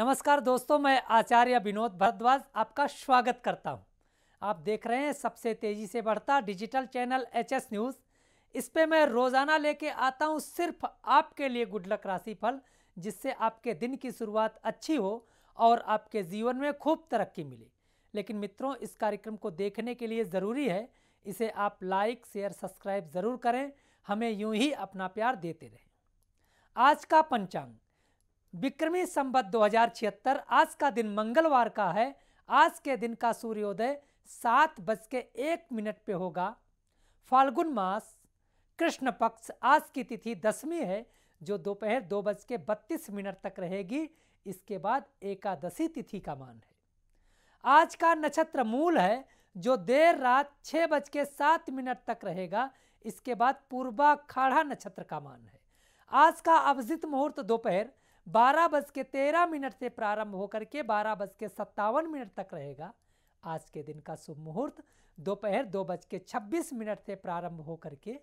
नमस्कार दोस्तों मैं आचार्य विनोद भरद्वाज आपका स्वागत करता हूं। आप देख रहे हैं सबसे तेज़ी से बढ़ता digital channel H S news इस पर मैं रोज़ाना लेके आता हूं सिर्फ आपके लिए गुडलक राशिफल जिससे आपके दिन की शुरुआत अच्छी हो और आपके जीवन में खूब तरक्की मिले लेकिन मित्रों इस कार्यक्रम को देखने के लिए ज़रूरी है इसे आप लाइक शेयर सब्सक्राइब ज़रूर करें हमें यूं ही अपना प्यार देते रहें आज का पंचांग विक्रमी संबत दो आज का दिन मंगलवार का है आज के दिन का सूर्योदय सात बज के एक मिनट पे होगा फाल्गुन मास कृष्ण पक्ष आज की तिथि दसवीं है जो दोपहर दो, दो बज के बत्तीस मिनट तक रहेगी इसके बाद एकादशी तिथि का मान है आज का नक्षत्र मूल है जो देर रात छः बज के सात मिनट तक रहेगा इसके बाद पूर्वा खाड़ा नक्षत्र का मान है आज का अवजित मुहूर्त दोपहर बारह बज के तेरह मिनट से प्रारंभ होकर के बारह बज के सत्तावन मिनट तक रहेगा आज के दिन का शुभ मुहूर्त दोपहर दो, दो बज के छब्बीस मिनट से प्रारंभ होकर के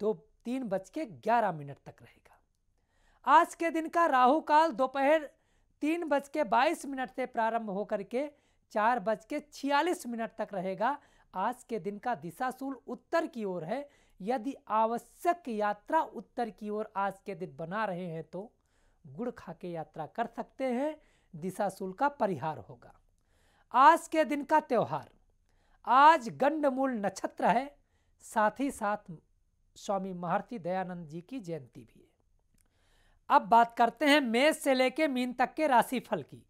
दो तीन बज के ग्यारह मिनट तक रहेगा आज के दिन का राहु काल दोपहर तीन बज के बाईस मिनट से प्रारंभ होकर के चार बज के छियालीस मिनट तक रहेगा आज के दिन का दिशाशूल उत्तर की ओर है यदि आवश्यक यात्रा उत्तर की ओर आज के दिन बना रहे हैं तो गुड़ खा के यात्रा कर सकते हैं दिशा शुल्क का परिहार होगा आज के दिन का त्यौहार आज गंडमूल नक्षत्र है साथ ही साथ स्वामी महर्षि दयानंद जी की जयंती भी है अब बात करते हैं मेष से लेके मीन तक के राशि फल की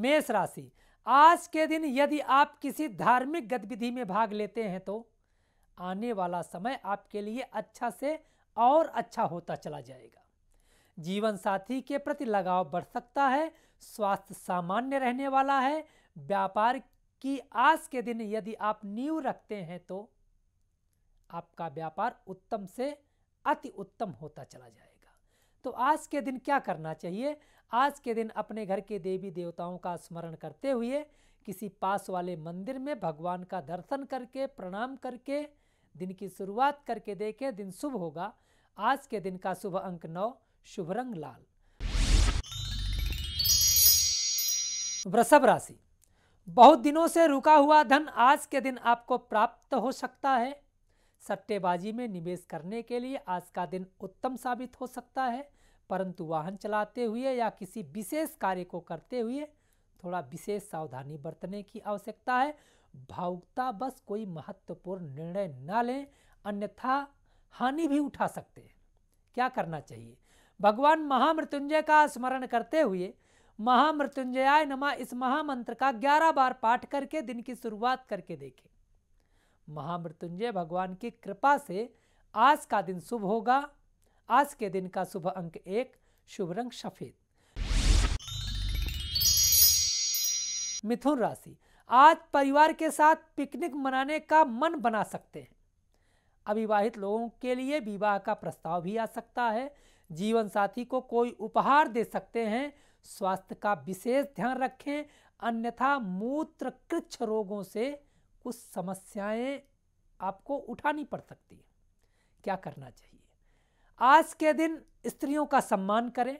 मेष राशि आज के दिन यदि आप किसी धार्मिक गतिविधि में भाग लेते हैं तो आने वाला समय आपके लिए अच्छा से और अच्छा होता चला जाएगा जीवन साथी के प्रति लगाव बढ़ सकता है स्वास्थ्य सामान्य रहने वाला है व्यापार की आज के दिन यदि आप नींव रखते हैं तो आपका व्यापार उत्तम से अति उत्तम होता चला जाएगा तो आज के दिन क्या करना चाहिए आज के दिन अपने घर के देवी देवताओं का स्मरण करते हुए किसी पास वाले मंदिर में भगवान का दर्शन करके प्रणाम करके दिन की शुरुआत करके देखें दिन शुभ होगा आज के दिन का शुभ अंक नौ शुभ रंग लाल वृषभ राशि बहुत दिनों से रुका हुआ धन आज के दिन आपको प्राप्त हो सकता है सट्टेबाजी में निवेश करने के लिए आज का दिन उत्तम साबित हो सकता है परंतु वाहन चलाते हुए या किसी विशेष कार्य को करते हुए थोड़ा विशेष सावधानी बरतने की आवश्यकता है भावुकता बस कोई महत्वपूर्ण निर्णय ना लें अन्यथा हानि भी उठा सकते हैं क्या करना चाहिए भगवान महामृत्युंजय का स्मरण करते हुए महामृत्युंजयाय नमा इस महामंत्र का ग्यारह बार पाठ करके दिन की शुरुआत करके देखें महामृत्युंजय भगवान की कृपा से आज का दिन शुभ होगा आज के दिन का शुभ अंक एक शुभ रंग सफेद मिथुन राशि आज परिवार के साथ पिकनिक मनाने का मन बना सकते हैं अविवाहित लोगों के लिए विवाह का प्रस्ताव भी आ सकता है जीवन साथी को कोई उपहार दे सकते हैं स्वास्थ्य का विशेष ध्यान रखें अन्यथा मूत्र कृच्छ रोगों से कुछ समस्याएं आपको उठानी पड़ सकती है क्या करना चाहिए आज के दिन स्त्रियों का सम्मान करें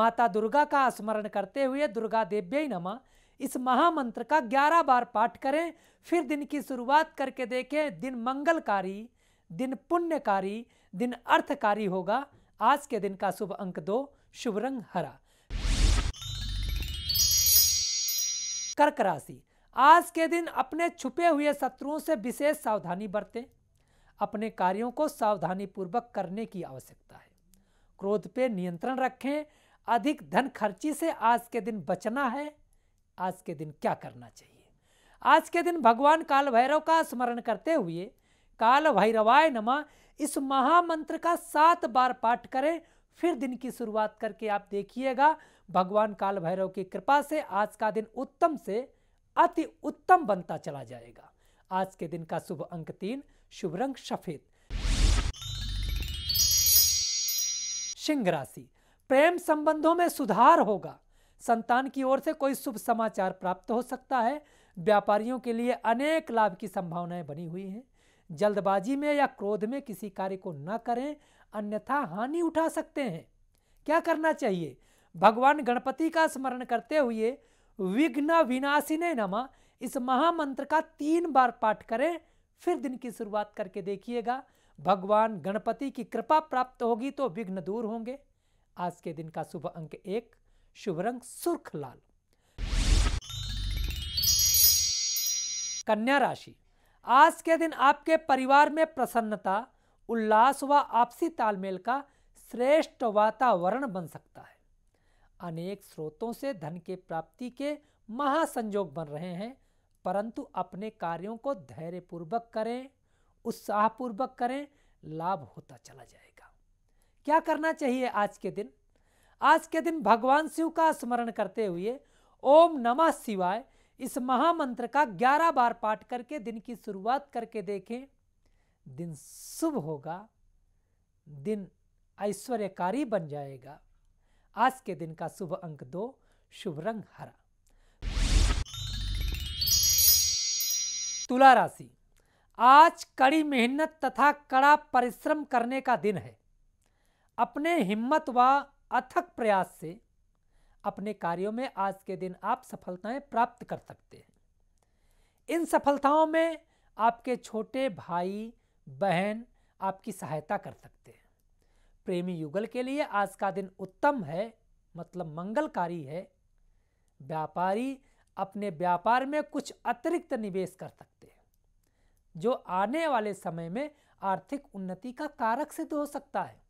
माता दुर्गा का स्मरण करते हुए दुर्गा देव्य नमा इस महामंत्र का ग्यारह बार पाठ करें फिर दिन की शुरुआत करके देखें दिन मंगलकारी दिन पुण्यकारी दिन अर्थकारी होगा आज के दिन का शुभ अंक दो शुभ रंग हरा कर्क राशि आज के दिन अपने छुपे हुए शत्रुओं से विशेष सावधानी बरतें अपने कार्यों को सावधानी पूर्वक करने की आवश्यकता है क्रोध पे नियंत्रण रखें अधिक धन खर्ची से आज के दिन बचना है आज के दिन क्या करना चाहिए आज के दिन भगवान काल भैरव का स्मरण करते हुए काल भैरवाय नमा इस महामंत्र का सात बार पाठ करें फिर दिन की शुरुआत करके आप देखिएगा भगवान काल भैरव की कृपा से आज का दिन उत्तम से अति उत्तम बनता चला जाएगा आज के दिन का शुभ अंक तीन शुभ रंग सफेद सिंह राशि प्रेम संबंधों में सुधार होगा संतान की ओर से कोई शुभ समाचार प्राप्त हो सकता है व्यापारियों के लिए अनेक लाभ की संभावनाएं बनी हुई हैं जल्दबाजी में या क्रोध में किसी कार्य को न करें अन्यथा हानि उठा सकते हैं क्या करना चाहिए भगवान गणपति का स्मरण करते हुए विघ्न विनाशिने नमा इस महामंत्र का तीन बार पाठ करें फिर दिन की शुरुआत करके देखिएगा भगवान गणपति की कृपा प्राप्त होगी तो विघ्न दूर होंगे आज के दिन का शुभ अंक एक शुभ रंग सुर्ख लाल कन्या राशि आज के दिन आपके परिवार में प्रसन्नता उल्लास व आपसी तालमेल का श्रेष्ठ वातावरण बन सकता है अनेक स्रोतों से धन के प्राप्ति के महासंजोग बन रहे हैं परंतु अपने कार्यों को धैर्यपूर्वक करें उत्साहपूर्वक करें लाभ होता चला जाएगा क्या करना चाहिए आज के दिन आज के दिन भगवान शिव का स्मरण करते हुए ओम नमः शिवाय इस महामंत्र का 11 बार पाठ करके दिन की शुरुआत करके देखें दिन शुभ होगा दिन ऐश्वर्यकारी बन जाएगा आज के दिन का शुभ अंक दो शुभ रंग हरा तुला राशि आज कड़ी मेहनत तथा कड़ा परिश्रम करने का दिन है अपने हिम्मत व अथक प्रयास से अपने कार्यों में आज के दिन आप सफलताएं प्राप्त कर सकते हैं इन सफलताओं में आपके छोटे भाई बहन आपकी सहायता कर सकते हैं प्रेमी युगल के लिए आज का दिन उत्तम है मतलब मंगलकारी है व्यापारी अपने व्यापार में कुछ अतिरिक्त निवेश कर सकते हैं जो आने वाले समय में आर्थिक उन्नति का कारक सिद्ध हो सकता है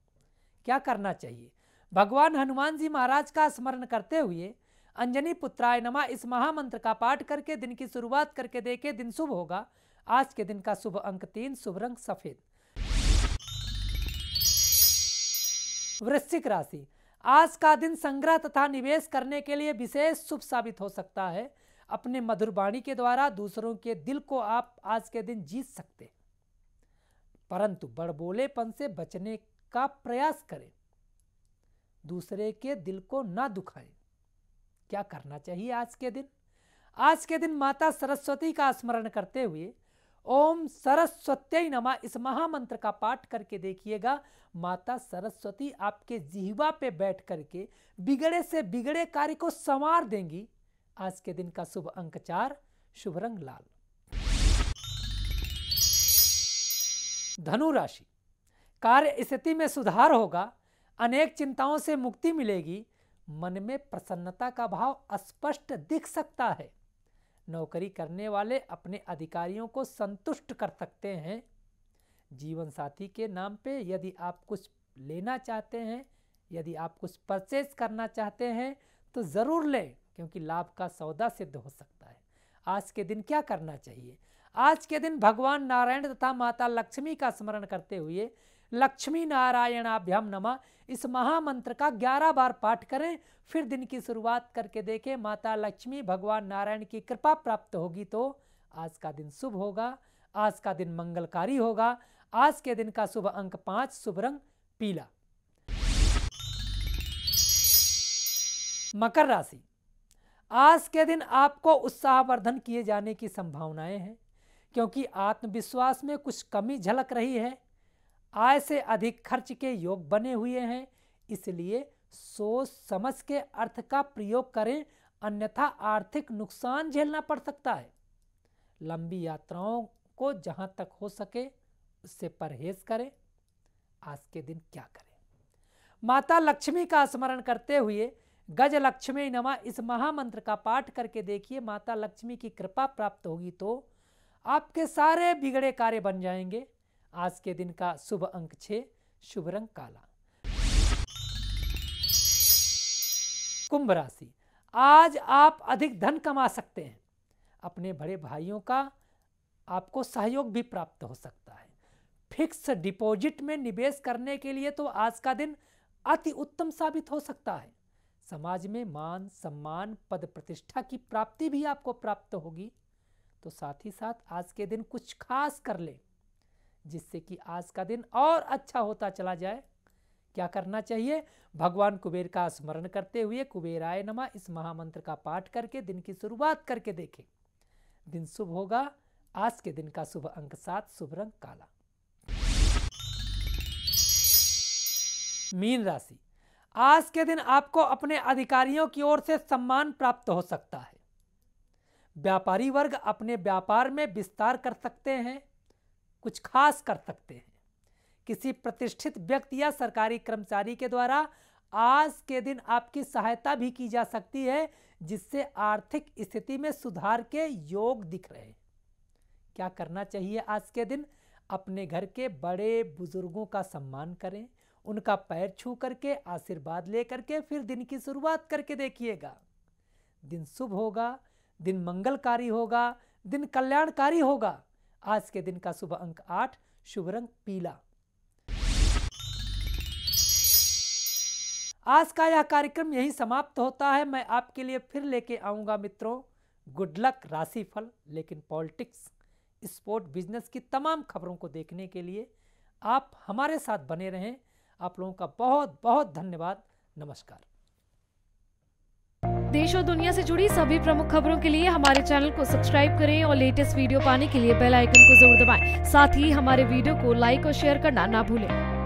क्या करना चाहिए भगवान हनुमान जी महाराज का स्मरण करते हुए अंजनी पुत्राय नमा इस महामंत्र का पाठ करके दिन की शुरुआत करके देखे दिन शुभ होगा आज के दिन का शुभ अंक तीन शुभ रंग सफेद वृश्चिक राशि आज का दिन संग्रह तथा निवेश करने के लिए विशेष शुभ साबित हो सकता है अपने मधुर वाणी के द्वारा दूसरों के दिल को आप आज के दिन जीत सकते परंतु बड़बोलेपन से बचने का प्रयास करें दूसरे के दिल को ना दुखाएं क्या करना चाहिए आज के दिन आज के दिन माता सरस्वती का स्मरण करते हुए ओम सरस्वती नमा इस महामंत्र का पाठ करके देखिएगा माता सरस्वती आपके जिहवा पे बैठ करके बिगड़े से बिगड़े कार्य को संवार देंगी आज के दिन का शुभ अंक चार शुभ रंग लाल धनु राशि कार्य स्थिति में सुधार होगा अनेक चिंताओं से मुक्ति मिलेगी मन में प्रसन्नता का भाव स्पष्ट दिख सकता है नौकरी करने वाले अपने अधिकारियों को संतुष्ट कर सकते हैं जीवन साथी के नाम पे यदि आप कुछ लेना चाहते हैं यदि आप कुछ परचेज करना चाहते हैं तो ज़रूर लें क्योंकि लाभ का सौदा सिद्ध हो सकता है आज के दिन क्या करना चाहिए आज के दिन भगवान नारायण तथा माता लक्ष्मी का स्मरण करते हुए लक्ष्मी नारायणाभ्याम नमा इस महामंत्र का ग्यारह बार पाठ करें फिर दिन की शुरुआत करके देखें माता लक्ष्मी भगवान नारायण की कृपा प्राप्त होगी तो आज का दिन शुभ होगा आज का दिन मंगलकारी होगा आज के दिन का शुभ अंक पाँच शुभ रंग पीला मकर राशि आज के दिन आपको उत्साहवर्धन किए जाने की संभावनाएं हैं क्योंकि आत्मविश्वास में कुछ कमी झलक रही है आय से अधिक खर्च के योग बने हुए हैं इसलिए सोच समझ के अर्थ का प्रयोग करें अन्यथा आर्थिक नुकसान झेलना पड़ सकता है लंबी यात्राओं को जहां तक हो सके उससे परहेज करें आज के दिन क्या करें माता लक्ष्मी का स्मरण करते हुए गज लक्ष्मी नमा इस महामंत्र का पाठ करके देखिए माता लक्ष्मी की कृपा प्राप्त होगी तो आपके सारे बिगड़े कार्य बन जाएंगे आज के दिन का शुभ अंक छः शुभ रंग काला कुंभ राशि आज आप अधिक धन कमा सकते हैं अपने बड़े भाइयों का आपको सहयोग भी प्राप्त हो सकता है फिक्स डिपॉजिट में निवेश करने के लिए तो आज का दिन अति उत्तम साबित हो सकता है समाज में मान सम्मान पद प्रतिष्ठा की प्राप्ति भी आपको प्राप्त होगी तो साथ ही साथ आज के दिन कुछ खास कर लें जिससे कि आज का दिन और अच्छा होता चला जाए क्या करना चाहिए भगवान कुबेर का स्मरण करते हुए कुबेराय नमा इस महामंत्र का पाठ करके दिन की शुरुआत करके देखें दिन शुभ होगा आज के दिन का शुभ अंक सात शुभ रंग काला मीन राशि आज के दिन आपको अपने अधिकारियों की ओर से सम्मान प्राप्त हो सकता है व्यापारी वर्ग अपने व्यापार में विस्तार कर सकते हैं कुछ खास कर सकते हैं किसी प्रतिष्ठित व्यक्ति या सरकारी कर्मचारी के द्वारा आज के दिन आपकी सहायता भी की जा सकती है जिससे आर्थिक स्थिति में सुधार के योग दिख रहे हैं क्या करना चाहिए आज के दिन अपने घर के बड़े बुजुर्गों का सम्मान करें उनका पैर छू करके आशीर्वाद ले करके फिर दिन की शुरुआत करके देखिएगा दिन शुभ होगा दिन मंगलकारी होगा दिन कल्याणकारी होगा आज के दिन का शुभ अंक आठ शुभ रंग पीला आज का यह कार्यक्रम यही समाप्त होता है मैं आपके लिए फिर लेके आऊंगा मित्रों गुड लक राशिफल लेकिन पॉलिटिक्स स्पोर्ट बिजनेस की तमाम खबरों को देखने के लिए आप हमारे साथ बने रहें आप लोगों का बहुत बहुत धन्यवाद नमस्कार देश और दुनिया से जुड़ी सभी प्रमुख खबरों के लिए हमारे चैनल को सब्सक्राइब करें और लेटेस्ट वीडियो पाने के लिए बेल आइकन को जरूर दबाएं। साथ ही हमारे वीडियो को लाइक और शेयर करना ना भूलें।